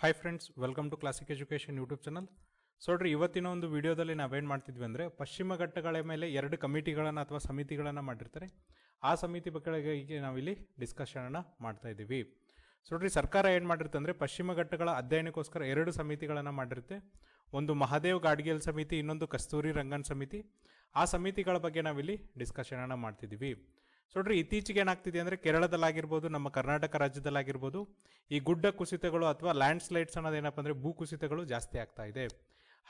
hi friends welcome to classic education YouTube channel so ನೋಡ್ರಿ ಇವತ್ತಿನ ಒಂದು ವಿಡಿಯೋದಲ್ಲಿ ನಾವೇನು ಮಾಡ್ತಿದ್ವಿ ಅಂದರೆ ಪಶ್ಚಿಮ ಘಟ್ಟಗಳ ಮೇಲೆ ಎರಡು ಕಮಿಟಿಗಳನ್ನು ಅಥವಾ ಸಮಿತಿಗಳನ್ನು ಮಾಡಿರ್ತಾರೆ ಆ ಸಮಿತಿ ಬಗ್ಗೆ ನಾವಿಲ್ಲಿ ಡಿಸ್ಕಷನನ್ನು ಮಾಡ್ತಾ ಇದ್ದೀವಿ ಸೊ ನೋಡ್ರಿ ಸರ್ಕಾರ ಏನು ಮಾಡಿರುತ್ತೆ ಅಂದರೆ ಪಶ್ಚಿಮ ಘಟ್ಟಗಳ ಅಧ್ಯಯನಕ್ಕೋಸ್ಕರ ಎರಡು ಸಮಿತಿಗಳನ್ನು ಮಾಡಿರುತ್ತೆ ಒಂದು ಮಹಾದೇವ್ ಗಾಡ್ಗೇಲ್ ಸಮಿತಿ ಇನ್ನೊಂದು ಕಸ್ತೂರಿ ರಂಗನ್ ಸಮಿತಿ ಆ ಸಮಿತಿಗಳ ಬಗ್ಗೆ ನಾವಿಲ್ಲಿ ಡಿಸ್ಕಷನನ್ನು ಮಾಡ್ತಿದ್ದೀವಿ ನೋಡ್ರಿ ಇತ್ತೀಚೆಗೆ ಏನಾಗ್ತಿದೆ ಅಂದರೆ ಕೇರಳದಲ್ಲಾಗಿರ್ಬೋದು ನಮ್ಮ ಕರ್ನಾಟಕ ರಾಜ್ಯದಲ್ಲಾಗಿರ್ಬೋದು ಈ ಗುಡ್ಡ ಕುಸಿತಗಳು ಅಥವಾ ಲ್ಯಾಂಡ್ ಸ್ಲೈಡ್ಸ್ ಏನಪ್ಪ ಅಂದರೆ ಭೂ ಕುಸಿತಗಳು ಜಾಸ್ತಿ ಆಗ್ತಾ ಇದೆ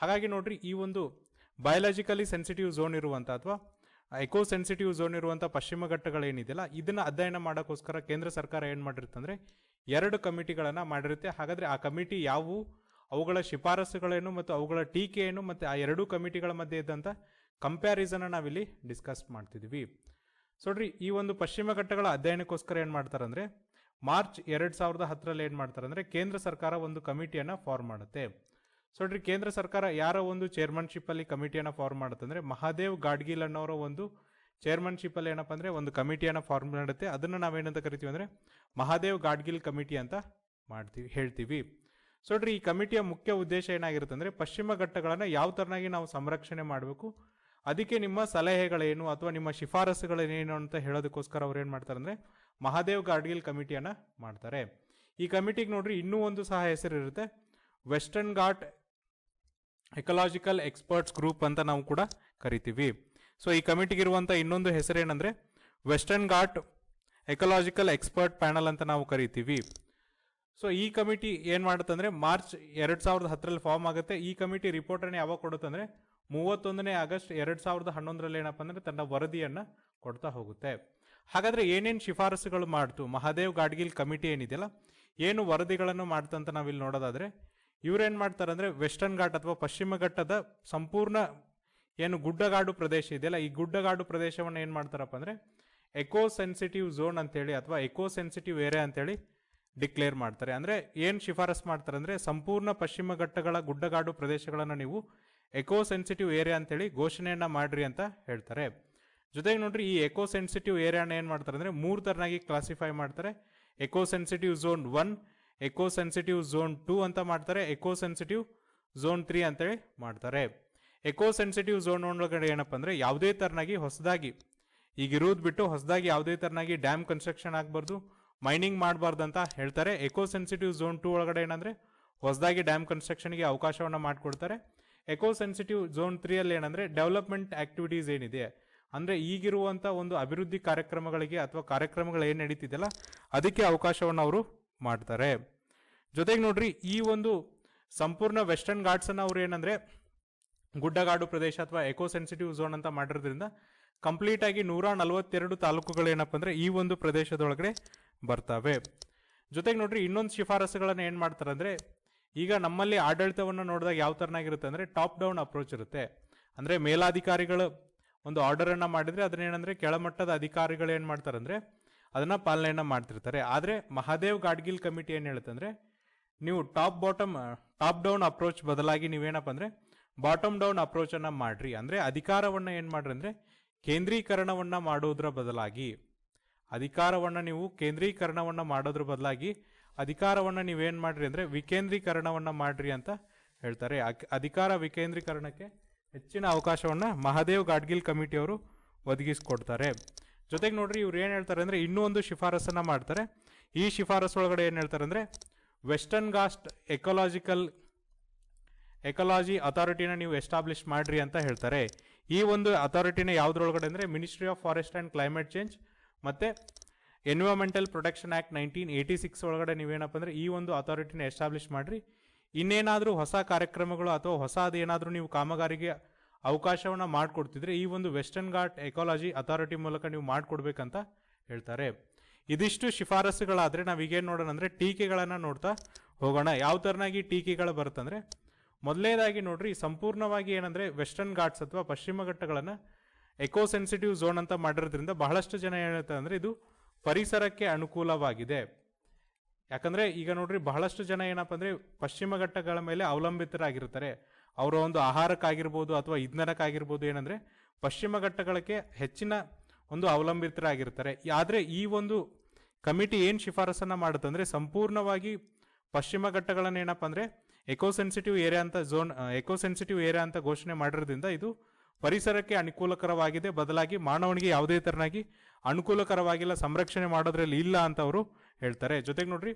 ಹಾಗಾಗಿ ನೋಡ್ರಿ ಈ ಒಂದು ಬಯಾಲಜಿಕಲಿ ಸೆನ್ಸಿಟಿವ್ ಝೋನ್ ಇರುವಂಥ ಅಥವಾ ಎಕೋ ಸೆನ್ಸಿಟಿವ್ ಝೋನ್ ಇರುವಂಥ ಪಶ್ಚಿಮ ಘಟ್ಟಗಳೇನಿದೆಯಲ್ಲ ಇದನ್ನು ಅಧ್ಯಯನ ಮಾಡೋಕ್ಕೋಸ್ಕರ ಕೇಂದ್ರ ಸರ್ಕಾರ ಏನು ಮಾಡಿರುತ್ತಂದರೆ ಎರಡು ಕಮಿಟಿಗಳನ್ನು ಮಾಡಿರುತ್ತೆ ಹಾಗಾದರೆ ಆ ಕಮಿಟಿ ಯಾವುವು ಅವುಗಳ ಶಿಫಾರಸುಗಳೇನು ಮತ್ತು ಅವುಗಳ ಟೀಕೆ ಏನು ಮತ್ತು ಆ ಎರಡೂ ಕಮಿಟಿಗಳ ಮಧ್ಯೆ ಇದ್ದಂಥ ಕಂಪ್ಯಾರಿಸನ್ನ ನಾವಿಲ್ಲಿ ಡಿಸ್ಕಸ್ ಮಾಡ್ತಿದ್ದೀವಿ ಸೋಡ್ರಿ ಈ ಒಂದು ಪಶ್ಚಿಮ ಘಟ್ಟಗಳ ಅಧ್ಯಯನಕ್ಕೋಸ್ಕರ ಏನು ಮಾಡ್ತಾರಂದ್ರೆ ಮಾರ್ಚ್ ಎರಡು ಸಾವಿರದ ಹತ್ತರಲ್ಲಿ ಏನು ಮಾಡ್ತಾರಂದ್ರೆ ಕೇಂದ್ರ ಸರ್ಕಾರ ಒಂದು ಕಮಿಟಿಯನ್ನು ಫಾರ್ಮ್ ಮಾಡುತ್ತೆ ಸೊಡ್ರಿ ಕೇಂದ್ರ ಸರ್ಕಾರ ಯಾರ ಒಂದು ಚೇರ್ಮನ್ಶಿಪ್ ಅಲ್ಲಿ ಕಮಿಟಿಯನ್ನು ಫಾರ್ಮ್ ಮಾಡುತ್ತೆ ಅಂದರೆ ಮಹಾದೇವ್ ಗಾಡ್ಗಿಲ್ ಅನ್ನೋರ ಒಂದು ಚೇರ್ಮನ್ಶಿಪ್ ಅಲ್ಲಿ ಏನಪ್ಪ ಅಂದರೆ ಒಂದು ಕಮಿಟಿಯನ್ನು ಫಾರ್ಮ್ ಮಾಡುತ್ತೆ ಅದನ್ನು ನಾವೇನಂತ ಕರಿತೀವಿ ಅಂದ್ರೆ ಮಹಾದೇವ್ ಗಾಡ್ಗಿಲ್ ಕಮಿಟಿ ಅಂತ ಮಾಡ್ತೀವಿ ಹೇಳ್ತೀವಿ ಸೊಡ್ರಿ ಈ ಕಮಿಟಿಯ ಮುಖ್ಯ ಉದ್ದೇಶ ಏನಾಗಿರುತ್ತೆ ಅಂದ್ರೆ ಪಶ್ಚಿಮ ಘಟ್ಟಗಳನ್ನು ಯಾವ ತರನಾಗಿ ನಾವು ಸಂರಕ್ಷಣೆ ಮಾಡಬೇಕು ಅದಕ್ಕೆ ನಿಮ್ಮ ಸಲಹೆಗಳೇನು ಅಥವಾ ನಿಮ್ಮ ಶಿಫಾರಸುಗಳೇನೇನು ಅಂತ ಹೇಳೋದಕ್ಕೋಸ್ಕರ ಅವ್ರು ಏನು ಮಾಡ್ತಾರೆ ಅಂದರೆ ಮಹಾದೇವ್ ಗಾಡ್ಗಿಲ್ ಕಮಿಟಿಯನ್ನು ಮಾಡ್ತಾರೆ ಈ ಕಮಿಟಿಗೆ ನೋಡ್ರಿ ಇನ್ನೂ ಒಂದು ಸಹ ಹೆಸರಿರುತ್ತೆ western ghat ecological experts group ಅಂತ ನಾವು ಕೂಡ ಕರಿತೀವಿ ಸೊ ಈ ಕಮಿಟಿಗೆ ಇರುವಂಥ ಇನ್ನೊಂದು ಹೆಸರೇನಂದರೆ western ghat ecological expert panel ಅಂತ ನಾವು ಕರಿತೀವಿ ಸೊ ಈ ಕಮಿಟಿ ಏನು ಮಾಡುತ್ತಂದರೆ ಮಾರ್ಚ್ ಎರಡು ಸಾವಿರದ ಹತ್ತರಲ್ಲಿ ಫಾರ್ಮ್ ಆಗುತ್ತೆ ಈ ಕಮಿಟಿ ರಿಪೋರ್ಟನ್ನು ಯಾವಾಗ ಕೊಡುತ್ತಂದರೆ ಮೂವತ್ತೊಂದನೇ ಆಗಸ್ಟ್ ಎರಡು ಸಾವಿರದ ಹನ್ನೊಂದರಲ್ಲಿ ಏನಪ್ಪ ಅಂದ್ರೆ ತನ್ನ ವರದಿಯನ್ನು ಕೊಡ್ತಾ ಹೋಗುತ್ತೆ ಹಾಗಾದ್ರೆ ಏನೇನು ಶಿಫಾರಸುಗಳು ಮಾಡ್ತು ಮಹಾದೇವ್ ಗಾಡ್ಗಿಲ್ ಕಮಿಟಿ ಏನಿದೆಯಲ್ಲ ಏನು ವರದಿಗಳನ್ನು ಮಾಡ್ತಂತ ನಾವಿಲ್ಲಿ ನೋಡೋದಾದ್ರೆ ಇವ್ರೇನ್ ಮಾಡ್ತಾರೆ ಅಂದರೆ ವೆಸ್ಟರ್ನ್ ಘಾಟ್ ಅಥವಾ ಪಶ್ಚಿಮ ಘಟ್ಟದ ಸಂಪೂರ್ಣ ಏನು ಗುಡ್ಡಗಾಡು ಪ್ರದೇಶ ಇದೆಯಲ್ಲ ಈ ಗುಡ್ಡಗಾಡು ಪ್ರದೇಶವನ್ನು ಏನು ಮಾಡ್ತಾರಪ್ಪ ಅಂದರೆ ಎಕೋ ಸೆನ್ಸಿಟಿವ್ ಝೋನ್ ಅಂತೇಳಿ ಅಥವಾ ಎಕೋ ಸೆನ್ಸಿಟಿವ್ ಏರಿಯಾ ಅಂತೇಳಿ ಡಿಕ್ಲೇರ್ ಮಾಡ್ತಾರೆ ಅಂದರೆ ಏನು ಶಿಫಾರಸ್ ಮಾಡ್ತಾರೆ ಅಂದರೆ ಸಂಪೂರ್ಣ ಪಶ್ಚಿಮ ಘಟ್ಟಗಳ ಗುಡ್ಡಗಾಡು ಪ್ರದೇಶಗಳನ್ನು ನೀವು ಎಕೋ ಸೆನ್ಸಿಟಿವ್ ಏರಿಯಾ ಅಂತೇಳಿ ಘೋಷಣೆಯನ್ನು ಮಾಡ್ರಿ ಅಂತ ಹೇಳ್ತಾರೆ ಜೊತೆಗೆ ನೋಡ್ರಿ ಈ ಎಕೋ ಸೆನ್ಸಿಟಿವ್ ಏರಿಯಾನ ಏನು ಮಾಡ್ತಾರೆ ಅಂದರೆ ಮೂರು ಥರನಾಗಿ ಕ್ಲಾಸಿಫೈ ಮಾಡ್ತಾರೆ eco sensitive zone one eco sensitive zone two ಅಂತ ಮಾಡ್ತಾರೆ ಎಕೋ ಸೆನ್ಸಿಟಿವ್ ಝೋನ್ ತ್ರೀ ಅಂತೇಳಿ ಮಾಡ್ತಾರೆ ಎಕೋ ಸೆನ್ಸಿಟಿವ್ ಝೋನ್ ಒಳಗಡೆ ಏನಪ್ಪ ಅಂದರೆ ಯಾವುದೇ ತರನಾಗಿ ಹೊಸದಾಗಿ ಈಗ ಬಿಟ್ಟು ಹೊಸದಾಗಿ ಯಾವುದೇ ತರನಾಗಿ ಡ್ಯಾಮ್ ಕನ್ಸ್ಟ್ರಕ್ಷನ್ ಆಗಬಾರ್ದು ಮೈನಿಂಗ್ ಮಾಡಬಾರ್ದು ಅಂತ ಹೇಳ್ತಾರೆ ಎಕೋ ಸೆನ್ಸಿಟಿವ್ ಝೋನ್ ಟೂ ಒಳಗಡೆ ಏನಂದರೆ ಹೊಸದಾಗಿ ಡ್ಯಾಮ್ ಕನ್ಸ್ಟ್ರಕ್ಷನ್ಗೆ ಅವಕಾಶವನ್ನು ಮಾಡಿಕೊಡ್ತಾರೆ ಎಕೋ ಸೆನ್ಸಿಟಿವ್ ಝೋನ್ ತ್ರೀ ಅಲ್ಲಿ ಏನಂದ್ರೆ ಡೆವಲಪ್ಮೆಂಟ್ ಆಕ್ಟಿವಿಟೀಸ್ ಏನಿದೆ ಅಂದ್ರೆ ಈಗಿರುವಂಥ ಒಂದು ಅಭಿವೃದ್ಧಿ ಕಾರ್ಯಕ್ರಮಗಳಿಗೆ ಅಥವಾ ಕಾರ್ಯಕ್ರಮಗಳು ಏನು ನಡೀತಿದೆಯಲ್ಲ ಅದಕ್ಕೆ ಅವಕಾಶವನ್ನು ಅವರು ಮಾಡ್ತಾರೆ ಜೊತೆಗೆ ನೋಡ್ರಿ ಈ ಒಂದು ಸಂಪೂರ್ಣ ವೆಸ್ಟರ್ನ್ ಘಾಟ್ಸ್ ಅನ್ನ ಅವ್ರು ಏನಂದ್ರೆ ಗುಡ್ಡಗಾಡು ಪ್ರದೇಶ ಅಥವಾ ಎಕೋ ಸೆನ್ಸಿಟಿವ್ ಝೋನ್ ಅಂತ ಮಾಡಿರೋದ್ರಿಂದ ಕಂಪ್ಲೀಟ್ ಆಗಿ ನೂರ ನಲವತ್ತೆರಡು ತಾಲೂಕುಗಳು ಏನಪ್ಪ ಅಂದ್ರೆ ಈ ಒಂದು ಪ್ರದೇಶದೊಳಗಡೆ ಬರ್ತವೆ ಜೊತೆಗೆ ನೋಡ್ರಿ ಇನ್ನೊಂದು ಶಿಫಾರಸುಗಳನ್ನು ಏನು ಮಾಡ್ತಾರೆ ಅಂದ್ರೆ ಈಗ ನಮ್ಮಲ್ಲಿ ಆಡಳಿತವನ್ನು ನೋಡಿದಾಗ ಯಾವ ಥರನಾಗಿರುತ್ತೆ ಅಂದರೆ ಟಾಪ್ ಡೌನ್ ಅಪ್ರೋಚ್ ಇರುತ್ತೆ ಅಂದರೆ ಮೇಲಾಧಿಕಾರಿಗಳು ಒಂದು ಆರ್ಡರನ್ನು ಮಾಡಿದರೆ ಅದನ್ನೇನಂದರೆ ಕೆಳಮಟ್ಟದ ಅಧಿಕಾರಿಗಳು ಏನು ಮಾಡ್ತಾರೆ ಅಂದರೆ ಅದನ್ನು ಪಾಲನೆಯನ್ನು ಮಾಡ್ತಿರ್ತಾರೆ ಆದರೆ ಮಹಾದೇವ್ ಗಾಡ್ಗಿಲ್ ಕಮಿಟಿ ಏನು ಹೇಳುತ್ತೆ ಅಂದರೆ ನೀವು top bottom top down approach ಬದಲಾಗಿ ನೀವೇನಪ್ಪ ಅಂದರೆ ಬಾಟಮ್ ಡೌನ್ ಅಪ್ರೋಚನ್ನು ಮಾಡಿರಿ ಅಂದರೆ ಅಧಿಕಾರವನ್ನು ಏನು ಮಾಡ್ರಿ ಅಂದರೆ ಕೇಂದ್ರೀಕರಣವನ್ನು ಮಾಡೋದ್ರ ಬದಲಾಗಿ ಅಧಿಕಾರವನ್ನು ನೀವು ಕೇಂದ್ರೀಕರಣವನ್ನು ಮಾಡೋದ್ರ ಬದಲಾಗಿ ಅಧಿಕಾರವನ್ನು ನೀವೇನು ಮಾಡ್ರಿ ಅಂದರೆ ವಿಕೇಂದ್ರೀಕರಣವನ್ನು ಮಾಡ್ರಿ ಅಂತ ಹೇಳ್ತಾರೆ ಅಧಿಕಾರ ವಿಕೇಂದ್ರೀಕರಣಕ್ಕೆ ಹೆಚ್ಚಿನ ಅವಕಾಶವನ್ನು ಮಹಾದೇವ್ ಗಾಡ್ಗಿಲ್ ಕಮಿಟಿಯವರು ಒದಗಿಸ್ಕೊಡ್ತಾರೆ ಜೊತೆಗೆ ನೋಡ್ರಿ ಇವ್ರು ಏನು ಹೇಳ್ತಾರೆ ಅಂದರೆ ಇನ್ನೂ ಒಂದು ಶಿಫಾರಸನ್ನು ಮಾಡ್ತಾರೆ ಈ ಶಿಫಾರಸು ಒಳಗಡೆ ಏನು ಹೇಳ್ತಾರೆ ಅಂದರೆ ವೆಸ್ಟರ್ನ್ ಗಾಸ್ಟ್ ಎಕೊಲಾಜಿಕಲ್ ಎಕಲಾಜಿ ಅಥಾರಿಟಿನ ನೀವು ಎಸ್ಟಾಬ್ಲಿಷ್ ಮಾಡ್ರಿ ಅಂತ ಹೇಳ್ತಾರೆ ಈ ಒಂದು ಅಥಾರಿಟಿನ ಯಾವುದ್ರೊಳಗಡೆ ಅಂದರೆ ministry of forest and climate change ಮತ್ತು environmental protection act nineteen eighty six ಒಳಗಡೆ ನೀವೇನಪ್ಪ ಅಂದರೆ ಈ ಒಂದು ಅಥಾರಿಟಿನ ಎಸ್ಟಾಬ್ಲಿಷ್ ಮಾಡಿರಿ ಇನ್ನೇನಾದರೂ ಹೊಸ ಕಾರ್ಯಕ್ರಮಗಳು ಅಥವಾ ಹೊಸ ಅದೇನಾದರೂ ನೀವು ಕಾಮಗಾರಿಗೆ ಅವಕಾಶವನ್ನು ಮಾಡಿಕೊಡ್ತಿದ್ರೆ ಈ ಒಂದು ವೆಸ್ಟರ್ನ್ ಘಾಟ್ ಎಕಾಲಜಿ ಅಥಾರಿಟಿ ಮೂಲಕ ನೀವು ಮಾಡಿಕೊಡ್ಬೇಕಂತ ಹೇಳ್ತಾರೆ ಇದಿಷ್ಟು ಶಿಫಾರಸುಗಳಾದರೆ ನಾವೀಗೇನು ನೋಡೋಣ ಅಂದರೆ ಟೀಕೆಗಳನ್ನು ನೋಡ್ತಾ ಹೋಗೋಣ ಯಾವ ಥರನಾಗಿ ಟೀಕೆಗಳು ಬರುತ್ತಂದರೆ ಮೊದಲನೇದಾಗಿ ನೋಡ್ರಿ ಸಂಪೂರ್ಣವಾಗಿ ಏನಂದರೆ ವೆಸ್ಟರ್ನ್ ಘಾಟ್ಸ್ ಅಥವಾ ಪಶ್ಚಿಮ ಘಟ್ಟಗಳನ್ನು ಎಕೋ ಸೆನ್ಸಿಟಿವ್ ಝೋನ್ ಅಂತ ಮಾಡಿರೋದ್ರಿಂದ ಬಹಳಷ್ಟು ಜನ ಹೇಳ್ತಾರೆ ಅಂದರೆ ಇದು ಪರಿಸರಕ್ಕೆ ಅನುಕೂಲವಾಗಿದೆ ಯಾಕಂದ್ರೆ ಈಗ ನೋಡ್ರಿ ಬಹಳಷ್ಟು ಜನ ಏನಪ್ಪ ಅಂದರೆ ಪಶ್ಚಿಮ ಘಟ್ಟಗಳ ಮೇಲೆ ಅವಲಂಬಿತರಾಗಿರ್ತಾರೆ ಅವರ ಒಂದು ಆಹಾರಕ್ಕಾಗಿರ್ಬೋದು ಅಥವಾ ಇಂಧನಕ್ಕಾಗಿರ್ಬೋದು ಏನಂದ್ರೆ ಪಶ್ಚಿಮ ಘಟ್ಟಗಳಕ್ಕೆ ಹೆಚ್ಚಿನ ಒಂದು ಅವಲಂಬಿತರಾಗಿರ್ತಾರೆ ಆದರೆ ಈ ಒಂದು ಕಮಿಟಿ ಏನು ಶಿಫಾರಸನ್ನು ಮಾಡುತ್ತಂದ್ರೆ ಸಂಪೂರ್ಣವಾಗಿ ಪಶ್ಚಿಮ ಘಟ್ಟಗಳನ್ನು ಏನಪ್ಪ ಅಂದರೆ ಎಕೋ ಸೆನ್ಸಿಟಿವ್ ಏರಿಯಾ ಅಂತ ಝೋನ್ ಎಕೋ ಸೆನ್ಸಿಟಿವ್ ಏರಿಯಾ ಅಂತ ಘೋಷಣೆ ಮಾಡಿರೋದ್ರಿಂದ ಇದು ಪರಿಸರಕ್ಕೆ ಅನುಕೂಲಕರವಾಗಿದೆ ಬದಲಾಗಿ ಮಾನವನಿಗೆ ಯಾವುದೇ ತರನಾಗಿ ಅನುಕೂಲಕರವಾಗಿಲ್ಲ ಸಂರಕ್ಷಣೆ ಮಾಡೋದ್ರಲ್ಲಿ ಇಲ್ಲ ಅಂತ ಅವರು ಹೇಳ್ತಾರೆ ಜೊತೆಗೆ ನೋಡ್ರಿ